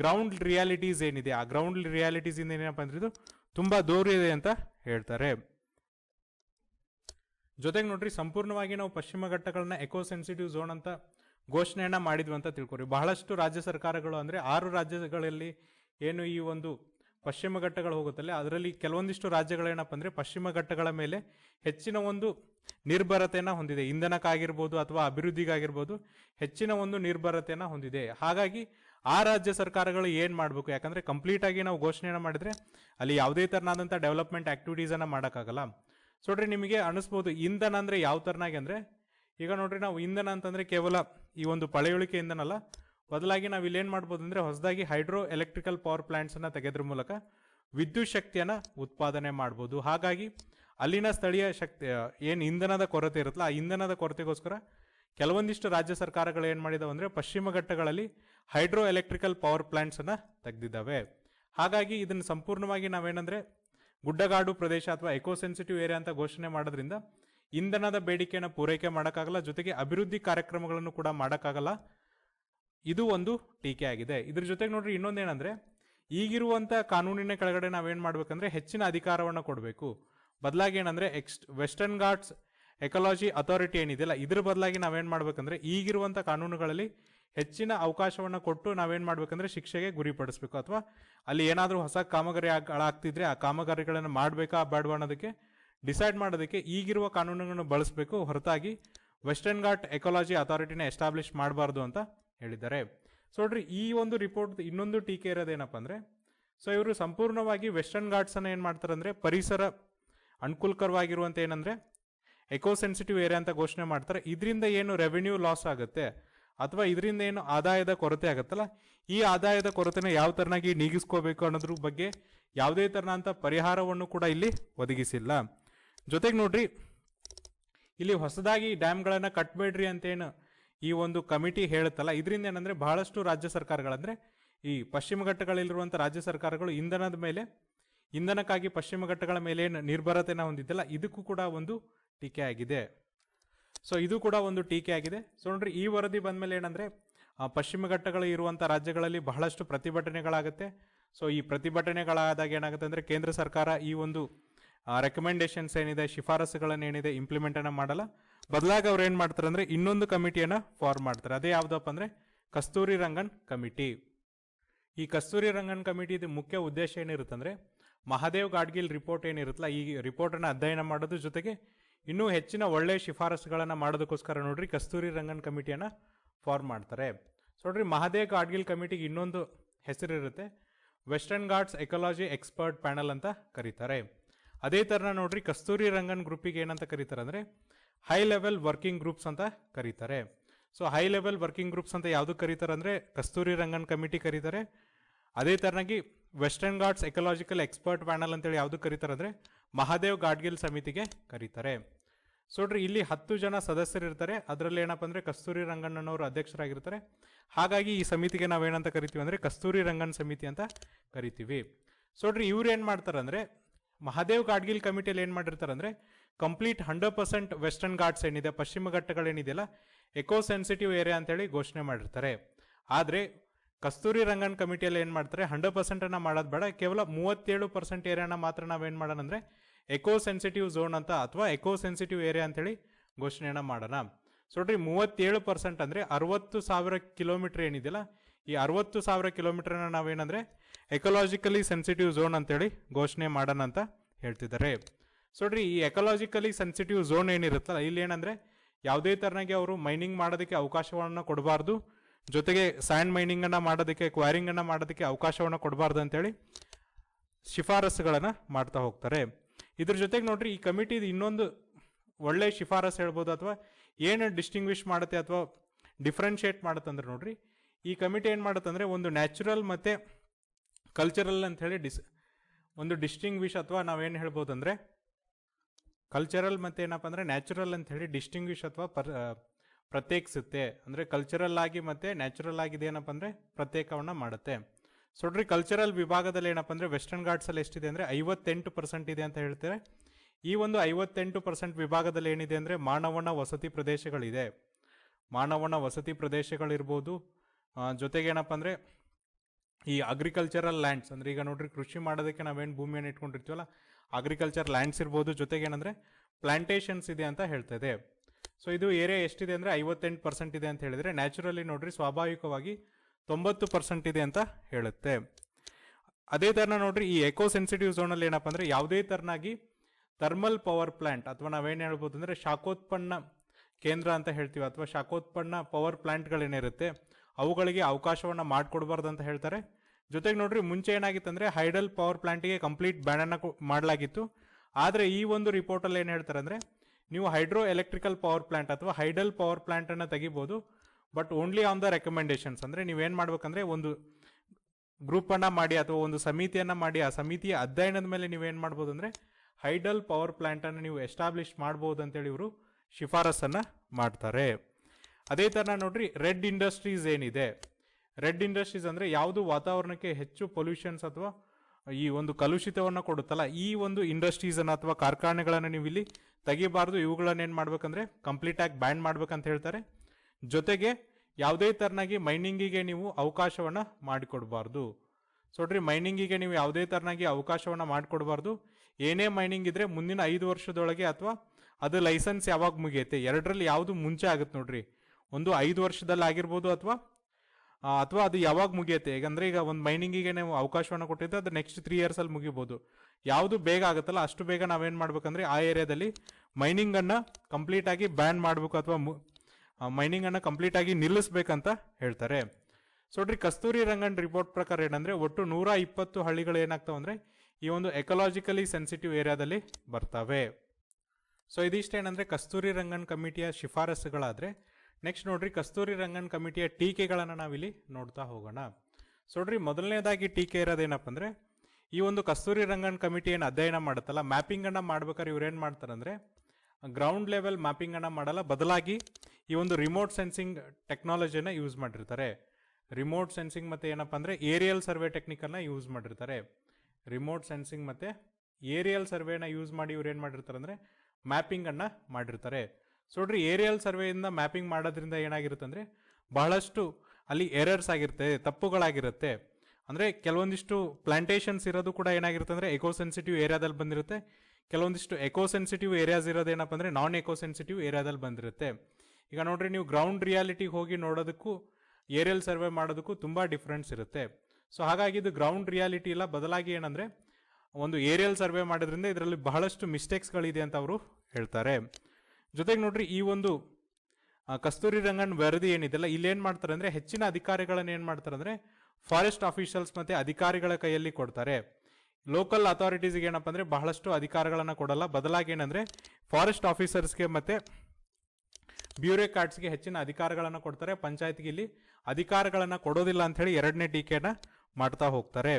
ಗ್ರೌಂಡ್ ರಿಯಾಲಿಟೀಸ್ ಏನಿದೆ ಆ ಗ್ರೌಂಡ್ ರಿಯಾಲಿಟೀಸ್ ಇಂದ ಏನಪ್ಪ ಅಂದ್ರೆ ಇದು ತುಂಬಾ ದೂರ ಇದೆ ಅಂತ ಹೇಳ್ತಾರೆ ಜೊತೆಗೆ ನೋಡ್ರಿ ಸಂಪೂರ್ಣವಾಗಿ ನಾವು ಪಶ್ಚಿಮ ಘಟ್ಟಗಳನ್ನ ಎಕೋ ಸೆನ್ಸಿಟಿವ್ ಝೋನ್ ಅಂತ ಘೋಷಣೆಯನ್ನ ಮಾಡಿದ್ವಿ ಅಂತ ತಿಳ್ಕೊರಿ ಬಹಳಷ್ಟು ರಾಜ್ಯ ಸರ್ಕಾರಗಳು ಅಂದ್ರೆ ಆರು ರಾಜ್ಯಗಳಲ್ಲಿ ಏನು ಈ ಒಂದು ಪಶ್ಚಿಮ ಘಟ್ಟಗಳು ಹೋಗುತ್ತಲ್ಲ ಅದರಲ್ಲಿ ಕೆಲವೊಂದಿಷ್ಟು ರಾಜ್ಯಗಳೇನಪ್ಪ ಅಂದರೆ ಪಶ್ಚಿಮ ಘಟ್ಟಗಳ ಮೇಲೆ ಹೆಚ್ಚಿನ ಒಂದು ನಿರ್ಭರತೆಯನ್ನು ಹೊಂದಿದೆ ಇಂಧನಕ್ಕಾಗಿರ್ಬೋದು ಅಥವಾ ಅಭಿವೃದ್ಧಿಗಾಗಿರ್ಬೋದು ಹೆಚ್ಚಿನ ಒಂದು ನಿರ್ಭರತೆಯನ್ನು ಹೊಂದಿದೆ ಹಾಗಾಗಿ ಆ ರಾಜ್ಯ ಸರ್ಕಾರಗಳು ಏನು ಮಾಡಬೇಕು ಯಾಕಂದರೆ ಕಂಪ್ಲೀಟಾಗಿ ನಾವು ಘೋಷಣೆಯನ್ನು ಮಾಡಿದರೆ ಅಲ್ಲಿ ಯಾವುದೇ ಥರನಾದಂಥ ಡೆವಲಪ್ಮೆಂಟ್ ಆ್ಯಕ್ಟಿವಿಟೀಸನ್ನು ಮಾಡೋಕ್ಕಾಗಲ್ಲ ಸೊ ನೋಡ್ರಿ ನಿಮಗೆ ಅನಿಸ್ಬೋದು ಇಂಧನ ಅಂದರೆ ಯಾವ ಥರನಾಗಿ ಅಂದರೆ ಈಗ ನೋಡ್ರಿ ನಾವು ಇಂಧನ ಅಂತಂದರೆ ಕೇವಲ ಈ ಒಂದು ಪಳೆಯುಳಿಕೆ ಇಂಧನ ಅಲ್ಲ ಬದಲಾಗಿ ನಾವು ಇಲ್ಲೇನು ಮಾಡ್ಬೋದು ಅಂದರೆ ಹೊಸದಾಗಿ ಹೈಡ್ರೋ ಎಲೆಕ್ಟ್ರಿಕಲ್ ಪವರ್ ಪ್ಲಾಂಟ್ಸನ್ನು ತೆಗೆದ್ರ ಮೂಲಕ ವಿದ್ಯುತ್ ಶಕ್ತಿಯನ್ನು ಉತ್ಪಾದನೆ ಮಾಡ್ಬೋದು ಹಾಗಾಗಿ ಅಲ್ಲಿನ ಸ್ಥಳೀಯ ಶಕ್ತಿ ಏನು ಇಂಧನದ ಕೊರತೆ ಇರುತ್ತಲ್ಲ ಆ ಇಂಧನದ ಕೊರತೆಗೋಸ್ಕರ ಕೆಲವೊಂದಿಷ್ಟು ರಾಜ್ಯ ಸರ್ಕಾರಗಳು ಏನು ಮಾಡಿದಾವೆ ಅಂದರೆ ಪಶ್ಚಿಮ ಘಟ್ಟಗಳಲ್ಲಿ ಹೈಡ್ರೋ ಎಲೆಕ್ಟ್ರಿಕಲ್ ಪವರ್ ಪ್ಲಾಂಟ್ಸನ್ನು ತೆಗೆದಿದ್ದಾವೆ ಹಾಗಾಗಿ ಇದನ್ನು ಸಂಪೂರ್ಣವಾಗಿ ನಾವೇನಂದರೆ ಗುಡ್ಡಗಾಡು ಪ್ರದೇಶ ಅಥವಾ ಎಕೋಸೆನ್ಸಿಟಿವ್ ಏರಿಯಾ ಅಂತ ಘೋಷಣೆ ಮಾಡೋದ್ರಿಂದ ಇಂಧನದ ಬೇಡಿಕೆಯನ್ನು ಪೂರೈಕೆ ಮಾಡೋಕ್ಕಾಗಲ್ಲ ಜೊತೆಗೆ ಅಭಿವೃದ್ಧಿ ಕಾರ್ಯಕ್ರಮಗಳನ್ನು ಕೂಡ ಮಾಡೋಕ್ಕಾಗಲ್ಲ ಇದು ಒಂದು ಟೀಕೆ ಆಗಿದೆ ಇದ್ರ ಜೊತೆಗೆ ನೋಡ್ರಿ ಇನ್ನೊಂದೇನಂದ್ರೆ ಈಗಿರುವಂಥ ಕಾನೂನಿನ ಕೆಳಗಡೆ ನಾವೇನು ಮಾಡಬೇಕಂದ್ರೆ ಹೆಚ್ಚಿನ ಅಧಿಕಾರವನ್ನು ಕೊಡಬೇಕು ಬದಲಾಗಿ ಏನಂದ್ರೆ ex Western Ghats ecology authority ಏನಿದೆಯಲ್ಲ ಇದ್ರ ಬದಲಾಗಿ ನಾವೇನ್ ಮಾಡ್ಬೇಕಂದ್ರೆ ಈಗಿರುವಂಥ ಕಾನೂನುಗಳಲ್ಲಿ ಹೆಚ್ಚಿನ ಅವಕಾಶವನ್ನು ಕೊಟ್ಟು ನಾವೇನ್ ಮಾಡ್ಬೇಕಂದ್ರೆ ಶಿಕ್ಷೆಗೆ ಗುರಿಪಡಿಸಬೇಕು ಅಥವಾ ಅಲ್ಲಿ ಏನಾದರೂ ಹೊಸ ಕಾಮಗಾರಿ ಕಾಮಗಾರಿಗಳಾಗ್ತಿದ್ರೆ ಆ ಕಾಮಗಾರಿಗಳನ್ನು ಮಾಡಬೇಕಾ ಬ್ಯಾಡ್ ಅನ್ನೋದಕ್ಕೆ ಡಿಸೈಡ್ ಮಾಡೋದಕ್ಕೆ ಈಗಿರುವ ಕಾನೂನುಗಳನ್ನು ಬಳಸಬೇಕು ಹೊರತಾಗಿ ವೆಸ್ಟರ್ನ್ ಘಾಟ್ ಎಕಾಲಜಿ ಅಥಾರಿಟಿನ ಎಸ್ಟಾಬ್ಲಿಷ್ ಮಾಡಬಾರ್ದು ಅಂತ ಹೇಳಿದ್ದಾರೆ ಸೊ ನೋಡ್ರಿ ಈ ಒಂದು ರಿಪೋರ್ಟ್ ಇನ್ನೊಂದು ಟೀಕೆ ಏನಪ್ಪ ಅಂದರೆ ಸೊ ಇವರು ಸಂಪೂರ್ಣವಾಗಿ ವೆಸ್ಟರ್ನ್ ಘಾಟ್ಸನ್ನು ಏನು ಮಾಡ್ತಾರೆ ಅಂದರೆ ಪರಿಸರ ಅನುಕೂಲಕರವಾಗಿರುವಂಥ ಏನಂದರೆ ಎಕೋ ಸೆನ್ಸಿಟಿವ್ ಏರಿಯಾ ಅಂತ ಘೋಷಣೆ ಮಾಡ್ತಾರೆ ಇದರಿಂದ ಏನು ರೆವೆನ್ಯೂ ಲಾಸ್ ಆಗುತ್ತೆ ಅಥವಾ ಇದರಿಂದ ಏನು ಆದಾಯದ ಕೊರತೆ ಆಗುತ್ತಲ್ಲ ಈ ಆದಾಯದ ಕೊರತೆನ ಯಾವ ತರನಾಗಿ ನೀಗಿಸ್ಕೋಬೇಕು ಅನ್ನೋದ್ರ ಬಗ್ಗೆ ಯಾವುದೇ ಥರನಂಥ ಪರಿಹಾರವನ್ನು ಕೂಡ ಇಲ್ಲಿ ಒದಗಿಸಿಲ್ಲ ಜೊತೆಗೆ ನೋಡ್ರಿ ಇಲ್ಲಿ ಹೊಸದಾಗಿ ಡ್ಯಾಮ್ಗಳನ್ನು ಕಟ್ಬೇಡ್ರಿ ಅಂತೇನು ಈ ಒಂದು ಕಮಿಟಿ ಹೇಳುತ್ತಲ್ಲ ಇದರಿಂದ ಏನಂದ್ರೆ ಬಹಳಷ್ಟು ರಾಜ್ಯ ಸರ್ಕಾರಗಳಂದ್ರೆ ಈ ಪಶ್ಚಿಮ ಘಟ್ಟಗಳಲ್ಲಿರುವಂಥ ರಾಜ್ಯ ಸರ್ಕಾರಗಳು ಇಂಧನದ ಮೇಲೆ ಇಂಧನಕ್ಕಾಗಿ ಪಶ್ಚಿಮ ಘಟ್ಟಗಳ ಮೇಲೆ ನಿರ್ಭರತೆನ ಹೊಂದಿದ್ದಲ್ಲ ಇದಕ್ಕೂ ಕೂಡ ಒಂದು ಟೀಕೆ ಆಗಿದೆ ಸೊ ಇದು ಕೂಡ ಒಂದು ಟೀಕೆ ಆಗಿದೆ ಸೊ ನೋಡ್ರಿ ಈ ವರದಿ ಬಂದಮೇಲೆ ಏನಂದ್ರೆ ಪಶ್ಚಿಮ ಘಟ್ಟಗಳು ಇರುವಂಥ ರಾಜ್ಯಗಳಲ್ಲಿ ಬಹಳಷ್ಟು ಪ್ರತಿಭಟನೆಗಳಾಗುತ್ತೆ ಸೊ ಈ ಪ್ರತಿಭಟನೆಗಳಾದಾಗ ಏನಾಗುತ್ತೆ ಅಂದರೆ ಕೇಂದ್ರ ಸರ್ಕಾರ ಈ ಒಂದು ರೆಕಮೆಂಡೇಶನ್ಸ್ ಏನಿದೆ ಶಿಫಾರಸುಗಳನ್ನು ಏನಿದೆ ಇಂಪ್ಲಿಮೆಂಟನ್ನು ಮಾಡಲ್ಲ ಬದಲಾಗಿ ಅವ್ರು ಏನು ಮಾಡ್ತಾರೆ ಅಂದರೆ ಇನ್ನೊಂದು ಕಮಿಟಿಯನ್ನು ಫಾರ್ಮ್ ಮಾಡ್ತಾರೆ ಅದೇ ಯಾವುದಪ್ಪ ಅಂದರೆ ಕಸ್ತೂರಿ ರಂಗನ್ ಕಮಿಟಿ ಈ ಕಸ್ತೂರಿ ರಂಗನ್ ಕಮಿಟಿ ಮುಖ್ಯ ಉದ್ದೇಶ ಏನಿರುತ್ತೆ ಅಂದರೆ ಮಹಾದೇವ್ ಗಾಡ್ಗಿಲ್ ರಿಪೋರ್ಟ್ ಏನಿರುತ್ತಲ್ಲ ಈ ರಿಪೋರ್ಟನ್ನು ಅಧ್ಯಯನ ಮಾಡೋದ್ರ ಜೊತೆಗೆ ಇನ್ನೂ ಹೆಚ್ಚಿನ ಒಳ್ಳೆಯ ಶಿಫಾರಸುಗಳನ್ನು ಮಾಡೋದಕ್ಕೋಸ್ಕರ ನೋಡ್ರಿ ಕಸ್ತೂರಿ ರಂಗನ್ ಕಮಿಟಿಯನ್ನು ಫಾರ್ಮ್ ಮಾಡ್ತಾರೆ ನೋಡ್ರಿ ಮಹಾದೇವ್ ಗಾಡ್ಗಿಲ್ ಕಮಿಟಿಗೆ ಇನ್ನೊಂದು ಹೆಸರಿರುತ್ತೆ Western Ghats ecology expert panel ಅಂತ ಕರೀತಾರೆ ಅದೇ ಥರನ ನೋಡ್ರಿ ಕಸ್ತೂರಿ ರಂಗನ್ ಗ್ರೂಪಿಗೆ ಏನಂತ ಕರೀತಾರೆ ಅಂದರೆ ಹೈ ಲೆವೆಲ್ ವರ್ಕಿಂಗ್ ಗ್ರೂಪ್ಸ್ ಅಂತ ಕರೀತಾರೆ so high level working groups ಅಂತ ಯಾವುದು ಕರೀತಾರೆ ಅಂದರೆ ಕಸ್ತೂರಿ ರಂಗನ್ ಕಮಿಟಿ ಕರೀತಾರೆ ಅದೇ ಥರನಾಗಿ Western Ghats ecological expert panel ಅಂತೇಳಿ ಯಾವುದು ಕರೀತಾರೆ ಅಂದರೆ ಮಹಾದೇವ್ ಗಾಡ್ಗಿಲ್ ಸಮಿತಿಗೆ ಕರೀತಾರೆ ಸೊ ನೋಡ್ರಿ ಇಲ್ಲಿ ಹತ್ತು ಜನ ಸದಸ್ಯರಿರ್ತಾರೆ ಅದರಲ್ಲಿ ಏನಪ್ಪ ಅಂದರೆ ಕಸ್ತೂರಿ ರಂಗಣ್ಣನವರು ಅಧ್ಯಕ್ಷರಾಗಿರ್ತಾರೆ ಹಾಗಾಗಿ ಈ ಸಮಿತಿಗೆ ನಾವೇನಂತ ಕರಿತೀವಿ ಅಂದರೆ ಕಸ್ತೂರಿ ರಂಗನ್ ಸಮಿತಿ ಅಂತ ಕರಿತೀವಿ ಸೊ ನೋಡ್ರಿ ಇವ್ರು ಏನು ಮಾಡ್ತಾರೆ ಅಂದರೆ ಮಹಾದೇವ್ ಗಾಡ್ಗಿಲ್ ಕಮಿಟಿಯಲ್ಲಿ ಏನು ಮಾಡಿರ್ತಾರೆ ಅಂದರೆ complete hundred percent Western Ghats ಏನಿದೆ ಪಶ್ಚಿಮ ಘಟ್ಟಗಳೇನಿದೆಯಲ್ಲ ಎಕೋ ಸೆನ್ಸಿಟಿವ್ ಏರಿಯಾ ಅಂತೇಳಿ ಘೋಷಣೆ ಮಾಡಿರ್ತಾರೆ ಆದರೆ ಕಸ್ತೂರಿ ರಂಗನ್ ಕಮಿಟಿಯಲ್ಲಿ ಏನು ಮಾಡ್ತಾರೆ ಹಂಡ್ರೆಡ್ ಪರ್ಸೆಂಟನ್ನು ಮಾಡೋದು ಬೇಡ ಕೇವಲ ಮೂವತ್ತೇಳು ಪರ್ಸೆಂಟ್ ಏರಿಯಾನ ಮಾತ್ರ ನಾವೇನು ಮಾಡೋಣ ಅಂದರೆ ಎಕೋ ಸೆನ್ಸಿಟಿವ್ ಝೋನ್ ಅಂತ ಅಥವಾ ಎಕೋ ಸೆನ್ಸಿಟಿವ್ ಏರಿಯಾ ಅಂತೇಳಿ ಘೋಷಣೆಯನ್ನು ಮಾಡೋಣ ಸೊಡ್ರಿ ಮೂವತ್ತೇಳು ಪರ್ಸೆಂಟ್ ಅಂದರೆ ಅರುವತ್ತು ಸಾವಿರ ಕಿಲೋಮೀಟ್ರ್ ಏನಿದೆಯಲ್ಲ ಈ ಅರವತ್ತು ಸಾವಿರ ಕಿಲೋಮೀಟರ್ನ ನಾವೇನಂದರೆ ಎಕಲಾಜಿಕಲಿ ಸೆನ್ಸಿಟಿವ್ ಝೋನ್ ಅಂತೇಳಿ ಘೋಷಣೆ ಮಾಡೋಣ ಅಂತ ಹೇಳ್ತಿದ್ದಾರೆ ಸೊ ಈ ಎಕಲಾಜಿಕಲಿ ಸೆನ್ಸಿಟಿವ್ ಝೋನ್ ಏನಿರುತ್ತಲ್ಲ ಇಲ್ಲಿ ಏನಂದರೆ ಯಾವುದೇ ಥರನಾಗಿ ಅವರು ಮೈನಿಂಗ್ ಮಾಡೋದಕ್ಕೆ ಅವಕಾಶವನ್ನು ಕೊಡಬಾರ್ದು ಜೊತೆಗೆ ಸ್ಯಾಂಡ್ ಮೈನಿಂಗನ್ನು ಮಾಡೋದಕ್ಕೆ ಕ್ವಾರಿಂಗನ್ನು ಮಾಡೋದಕ್ಕೆ ಅವಕಾಶವನ್ನು ಕೊಡಬಾರ್ದು ಅಂತೇಳಿ ಶಿಫಾರಸುಗಳನ್ನು ಮಾಡ್ತಾ ಹೋಗ್ತಾರೆ ಇದ್ರ ಜೊತೆಗೆ ನೋಡ್ರಿ ಈ ಕಮಿಟಿ ಇನ್ನೊಂದು ಒಳ್ಳೆ ಶಿಫಾರಸು ಹೇಳ್ಬೋದು ಅಥವಾ ಏನು ಡಿಸ್ಟಿಂಗ್ವಿಷ್ ಮಾಡುತ್ತೆ ಅಥವಾ ಡಿಫ್ರೆನ್ಷಿಯೇಟ್ ಮಾಡುತ್ತೆ ಅಂದ್ರೆ ನೋಡ್ರಿ ಈ ಕಮಿಟಿ ಏನು ಮಾಡುತ್ತೆ ಅಂದರೆ ಒಂದು ನ್ಯಾಚುರಲ್ ಮತ್ತು ಕಲ್ಚರಲ್ ಅಂತ ಹೇಳಿ ಡಿಸ್ ಒಂದು ಡಿಸ್ಟಿಂಗ್ವಿಶ್ ಅಥವಾ ನಾವೇನು ಹೇಳ್ಬೋದು ಅಂದರೆ ಕಲ್ಚರಲ್ ಮತ್ತು ಏನಪ್ಪ ಅಂದರೆ ನ್ಯಾಚುರಲ್ ಅಂತ ಹೇಳಿ ಡಿಸ್ಟಿಂಗ್ವಿಶ್ ಅಥವಾ ಪರ್ ಪ್ರತ್ಯೇಕಿಸುತ್ತೆ ಅಂದರೆ ಕಲ್ಚರಲ್ ಆಗಿ ಮತ್ತು ನ್ಯಾಚುರಲ್ ಆಗಿದೆ ಏನಪ್ಪ ಅಂದರೆ ಪ್ರತ್ಯೇಕವನ್ನು ಮಾಡುತ್ತೆ ಸೊ ಸೊಡ್ರಿ ಕಲ್ಚರಲ್ ವಿಭಾಗದಲ್ಲಿ ಏನಪ್ಪ ಅಂದರೆ ವೆಸ್ಟರ್ನ್ ಘಾಟ್ಸಲ್ಲಿ ಎಷ್ಟಿದೆ ಅಂದರೆ ಐವತ್ತೆಂಟು ಪರ್ಸೆಂಟ್ ಇದೆ ಅಂತ ಹೇಳ್ತಾರೆ ಈ ಒಂದು ಐವತ್ತೆಂಟು ಪರ್ಸೆಂಟ್ ವಿಭಾಗದಲ್ಲಿ ಏನಿದೆ ಅಂದರೆ ಮಾನವನ ವಸತಿ ಪ್ರದೇಶಗಳಿದೆ ಮಾನವನ ವಸತಿ ಪ್ರದೇಶಗಳಿರ್ಬೋದು ಜೊತೆಗೆ ಏನಪ್ಪ ಅಂದರೆ ಈ ಅಗ್ರಿಕಲ್ಚರಲ್ ಲ್ಯಾಂಡ್ಸ್ ಅಂದರೆ ಈಗ ನೋಡ್ರಿ ಕೃಷಿ ಮಾಡೋದಕ್ಕೆ ನಾವೇನು ಭೂಮಿಯನ್ನು ಇಟ್ಕೊಂಡಿರ್ತೀವಲ್ಲ ಅಗ್ರಿಕಲ್ಚರ್ ಲ್ಯಾಂಡ್ಸ್ ಇರ್ಬೋದು ಜೊತೆಗೆ ಏನಂದರೆ ಪ್ಲಾಂಟೇಷನ್ಸ್ ಇದೆ ಅಂತ ಹೇಳ್ತಾ ಇದೆ ಸೊ ಇದು ಏರಿಯಾ ಎಷ್ಟಿದೆ ಅಂದರೆ ಐವತ್ತೆಂಟು ಪರ್ಸೆಂಟ್ ಇದೆ ಅಂತ ಹೇಳಿದರೆ ನ್ಯಾಚುರಲಿ ನೋಡ್ರಿ ಸ್ವಾಭಾವಿಕವಾಗಿ ತೊಂಬತ್ತು ಪರ್ಸೆಂಟ್ ಇದೆ ಅಂತ ಹೇಳುತ್ತೆ ಅದೇ ಥರನ ನೋಡ್ರಿ ಈ ಎಕೋ ಸೆನ್ಸಿಟಿವ್ ಝೋನಲ್ಲಿ ಏನಪ್ಪ ಅಂದರೆ ಯಾವುದೇ ಥರನಾಗಿ ಥರ್ಮಲ್ ಪವರ್ ಪ್ಲಾಂಟ್ ಅಥವಾ ನಾವೇನು ಹೇಳ್ಬೋದು ಅಂದರೆ ಶಾಖೋತ್ಪನ್ನ ಕೇಂದ್ರ ಅಂತ ಹೇಳ್ತೀವಿ ಅಥವಾ ಶಾಖೋತ್ಪನ್ನ ಪವರ್ ಪ್ಲಾಂಟ್ಗಳೇನಿರುತ್ತೆ ಅವುಗಳಿಗೆ ಅವಕಾಶವನ್ನು ಮಾಡಿಕೊಡ್ಬಾರ್ದು ಅಂತ ಹೇಳ್ತಾರೆ ಜೊತೆಗೆ ನೋಡ್ರಿ ಮುಂಚೆ ಏನಾಗಿತ್ತು ಏನಾಗಿತ್ತಂದ್ರೆ ಹೈಡಲ್ ಪವರ್ ಪ್ಲಾಂಟಿಗೆ ಕಂಪ್ಲೀಟ್ ಬ್ಯಾನ್ ಅನ್ನ ಮಾಡಲಾಗಿತ್ತು ಆದರೆ ಈ ಒಂದು ರಿಪೋರ್ಟ್ ಅಲ್ಲಿ ಏನು ಹೇಳ್ತಾರೆ ಅಂದರೆ ನೀವು ಹೈಡ್ರೋ ಎಲೆಕ್ಟ್ರಿಕಲ್ ಪವರ್ ಪ್ಲಾಂಟ್ ಅಥವಾ ಹೈಡಲ್ ಪವರ್ ಪ್ಲಾಂಟ್ ಅನ್ನು ತೆಗಿಬಹುದು but only on the recommendations ಅಂದರೆ ನೀವೇನು ಮಾಡ್ಬೇಕಂದ್ರೆ ಒಂದು ಗ್ರೂಪ್ ಅನ್ನ ಮಾಡಿ ಅಥವಾ ಒಂದು ಸಮಿತಿಯನ್ನ ಮಾಡಿ ಆ ಸಮಿತಿಯ ಅಧ್ಯಯನದ ಮೇಲೆ ನೀವೇನು ಮಾಡ್ಬೋದು ಅಂದ್ರೆ ಹೈಡಲ್ ಪವರ್ ಪ್ಲಾಂಟ್ ಅನ್ನು ನೀವು ಎಸ್ಟಾಬ್ಲಿಷ್ ಮಾಡಬಹುದು ಅಂತೇಳಿ ಇವರು ಶಿಫಾರಸನ್ನ ಮಾಡ್ತಾರೆ ಅದೇ ಥರ ನೋಡ್ರಿ ರೆಡ್ ಇಂಡಸ್ಟ್ರೀಸ್ ಏನಿದೆ ರೆಡ್ ಇಂಡಸ್ಟ್ರೀಸ್ ಅಂದರೆ ಯಾವುದು ವಾತಾವರಣಕ್ಕೆ ಹೆಚ್ಚು ಪೊಲ್ಯೂಷನ್ಸ್ ಅಥವಾ ಈ ಒಂದು ಕಲುಷಿತವನ್ನು ಕೊಡುತ್ತಲ್ಲ ಈ ಒಂದು ಇಂಡಸ್ಟ್ರೀಸನ್ನು ಅಥವಾ ಕಾರ್ಖಾನೆಗಳನ್ನು ನೀವು ಇಲ್ಲಿ ತೆಗಿಬಾರ್ದು ಇವುಗಳನ್ನ ಏನು ಮಾಡ್ಬೇಕಂದ್ರೆ ಕಂಪ್ಲೀಟ್ ಆಗಿ ಬ್ಯಾನ್ ಮಾಡ್ಬೇಕಂತ ಹೇಳ್ತಾರೆ ಜೊತೆಗೆ ಯಾವುದೇ ತರನಾಗಿ ಮೈನಿಂಗಿಗೆ ನೀವು ಅವಕಾಶವನ್ನು ಮಾಡಿಕೊಡಬಾರ್ದು ಸೊಡ್ರಿ ಮೈನಿಂಗಿಗೆ ನೀವು ಯಾವುದೇ ತರನಾಗಿ ಅವಕಾಶವನ್ನು ಮಾಡಿಕೊಡಬಾರ್ದು ಏನೇ ಮೈನಿಂಗ್ ಇದ್ರೆ ಮುಂದಿನ ಐದು ವರ್ಷದೊಳಗೆ ಅಥವಾ ಅದು ಲೈಸೆನ್ಸ್ ಯಾವಾಗ ಮುಗಿಯುತ್ತೆ ಎರಡರಲ್ಲಿ ಯಾವುದು ಮುಂಚೆ ಆಗುತ್ತೆ ನೋಡ್ರಿ ಒಂದು ಐದು ವರ್ಷದಲ್ಲಿ ಆಗಿರ್ಬೋದು ಅಥವಾ ಅಥವಾ ಅದು ಯಾವಾಗ ಮುಗಿಯುತ್ತೆ ಯಾಕಂದ್ರೆ ಈಗ ಒಂದು ಮೈನಿಂಗಿಗೆ ನೀವು ಅವಕಾಶವನ್ನು ಕೊಟ್ಟಿದ್ದೆ ಅದು ನೆಕ್ಸ್ಟ್ ತ್ರೀ ಇಯರ್ಸ್ ಅಲ್ಲಿ ಮುಗಿಬೋದು ಯಾವುದು ಬೇಗ ಆಗುತ್ತಲ್ಲ ಅಷ್ಟು ಬೇಗ ನಾವೇನು ಮಾಡ್ಬೇಕಂದ್ರೆ ಆ ಏರಿಯಾದಲ್ಲಿ ಮೈನಿಂಗನ್ನು ಅನ್ನ ಕಂಪ್ಲೀಟ್ ಆಗಿ ಬ್ಯಾನ್ ಮಾಡಬೇಕು ಅಥವಾ ಮೈನಿಂಗ್ ಮೈನಿಂಗನ್ನು ಕಂಪ್ಲೀಟ್ ಆಗಿ ನಿಲ್ಲಿಸ್ಬೇಕಂತ ಹೇಳ್ತಾರೆ ರೀ ಕಸ್ತೂರಿ ರಂಗನ್ ರಿಪೋರ್ಟ್ ಪ್ರಕಾರ ಏನಂದ್ರೆ ಒಟ್ಟು ನೂರ ಇಪ್ಪತ್ತು ಹಳ್ಳಿಗಳು ಏನಾಗ್ತಾವೆ ಅಂದ್ರೆ ಈ ಒಂದು ಎಕಲಾಜಿಕಲಿ ಸೆನ್ಸಿಟಿವ್ ಏರಿಯಾದಲ್ಲಿ ಬರ್ತವೆ ಸೊ ಏನಂದರೆ ಕಸ್ತೂರಿ ರಂಗನ್ ಕಮಿಟಿಯ ಶಿಫಾರಸುಗಳಾದರೆ ನೆಕ್ಸ್ಟ್ ನೋಡ್ರಿ ಕಸ್ತೂರಿ ರಂಗನ್ ಕಮಿಟಿಯ ಟೀಕೆಗಳನ್ನು ನಾವಿಲ್ಲಿ ನೋಡ್ತಾ ಹೋಗೋಣ ಸೊಡ್ರಿ ಮೊದಲನೇದಾಗಿ ಟೀಕೆ ಇರೋದೇನಪ್ಪ ಅಂದರೆ ಈ ಒಂದು ಕಸ್ತೂರಿ ರಂಗನ್ ಕಮಿಟಿ ಏನು ಅಧ್ಯಯನ ಮಾಡುತ್ತಲ್ಲ ಮ್ಯಾಪಿಂಗನ್ನು ಮಾಡ್ಬೇಕಾದ್ರೆ ಮಾಡ್ಬೇಕಾದ್ರೆ ಮಾಡ್ತಾರೆ ಮಾಡ್ತಾರಂದರೆ ಗ್ರೌಂಡ್ ಲೆವೆಲ್ ಮ್ಯಾಪಿಂಗನ್ನು ಮಾಡಲ್ಲ ಬದಲಾಗಿ ಈ ಒಂದು ರಿಮೋಟ್ ಸೆನ್ಸಿಂಗ್ ಟೆಕ್ನಾಲಜಿನ ಯೂಸ್ ಮಾಡಿರ್ತಾರೆ ರಿಮೋಟ್ ಸೆನ್ಸಿಂಗ್ ಮತ್ತು ಏನಪ್ಪ ಅಂದರೆ ಏರಿಯಲ್ ಸರ್ವೆ ಟೆಕ್ನಿಕನ್ನು ಯೂಸ್ ಮಾಡಿರ್ತಾರೆ ರಿಮೋಟ್ ಸೆನ್ಸಿಂಗ್ ಮತ್ತು ಏರಿಯಲ್ ಸರ್ವೆನ ಯೂಸ್ ಮಾಡಿ ಇವ್ರು ಏನು ಮಾಡಿರ್ತಾರೆ ಅಂದರೆ ಮ್ಯಾಪಿಂಗನ್ನು ಮಾಡಿರ್ತಾರೆ ಸೊ ನೋಡ್ರಿ ಏರಿಯಲ್ ಸರ್ವೆಯಿಂದ ಮ್ಯಾಪಿಂಗ್ ಮಾಡೋದ್ರಿಂದ ಏನಾಗಿರುತ್ತೆ ಅಂದರೆ ಬಹಳಷ್ಟು ಅಲ್ಲಿ ಎರರ್ಸ್ ಆಗಿರುತ್ತೆ ತಪ್ಪುಗಳಾಗಿರುತ್ತೆ ಅಂದರೆ ಕೆಲವೊಂದಿಷ್ಟು ಪ್ಲಾಂಟೇಷನ್ಸ್ ಇರೋದು ಕೂಡ ಏನಾಗಿರುತ್ತೆ ಅಂದರೆ ಎಕೋ ಸೆನ್ಸಿಟಿವ್ ಏರಿಯಾದಲ್ಲಿ ಬಂದಿರುತ್ತೆ ಕೆಲವೊಂದಿಷ್ಟು ಎಕೋ ಸೆನ್ಸಿಟಿವ್ ಏರಿಯಾಸ್ ಇರೋದು ಏನಪ್ಪ ಅಂದರೆ ನಾನ್ ಎಕೋ ಸೆನ್ಸಿಟಿವ್ ಏರಿಯಾದಲ್ಲಿ ಬಂದಿರುತ್ತೆ ಈಗ ನೋಡ್ರಿ ನೀವು ಗ್ರೌಂಡ್ ರಿಯಾಲಿಟಿಗೆ ಹೋಗಿ ನೋಡೋದಕ್ಕೂ ಏರಿಯಲ್ ಸರ್ವೆ ಮಾಡೋದಕ್ಕೂ ತುಂಬ ಡಿಫ್ರೆನ್ಸ್ ಇರುತ್ತೆ ಸೊ ಹಾಗಾಗಿ ಇದು ಗ್ರೌಂಡ್ ರಿಯಾಲಿಟಿ ಇಲ್ಲ ಬದಲಾಗಿ ಏನಂದರೆ ಒಂದು ಏರಿಯಲ್ ಸರ್ವೆ ಮಾಡೋದ್ರಿಂದ ಇದರಲ್ಲಿ ಬಹಳಷ್ಟು ಮಿಸ್ಟೇಕ್ಸ್ಗಳಿದೆ ಅಂತ ಅವರು ಹೇಳ್ತಾರೆ ಜೊತೆಗೆ ನೋಡ್ರಿ ಈ ಒಂದು ಕಸ್ತೂರಿ ರಂಗನ್ ವರದಿ ಏನಿದೆಲ್ಲ ಏನ್ ಮಾಡ್ತಾರೆ ಅಂದ್ರೆ ಹೆಚ್ಚಿನ ಅಧಿಕಾರಿಗಳನ್ನ ಏನ್ ಮಾಡ್ತಾರೆ ಅಂದ್ರೆ ಫಾರೆಸ್ಟ್ ಆಫೀಷಿಯಲ್ಸ್ ಮತ್ತೆ ಅಧಿಕಾರಿಗಳ ಕೈಯಲ್ಲಿ ಕೊಡ್ತಾರೆ ಲೋಕಲ್ ಅಥಾರಿಟೀಸ್ಗೆ ಏನಪ್ಪ ಅಂದ್ರೆ ಬಹಳಷ್ಟು ಅಧಿಕಾರಗಳನ್ನ ಕೊಡಲ್ಲ ಬದಲಾಗಿ ಏನಂದ್ರೆ ಫಾರೆಸ್ಟ್ ಆಫೀಸರ್ಸ್ಗೆ ಮತ್ತೆ ಬ್ಯೂರೋಕ್ರಾಟ್ಸ್ಗೆ ಹೆಚ್ಚಿನ ಅಧಿಕಾರಗಳನ್ನು ಕೊಡ್ತಾರೆ ಪಂಚಾಯತ್ಗೆ ಇಲ್ಲಿ ಅಧಿಕಾರಗಳನ್ನು ಕೊಡೋದಿಲ್ಲ ಅಂತ ಹೇಳಿ ಎರಡನೇ ಟೀಕೆನ ಮಾಡ್ತಾ ಹೋಗ್ತಾರೆ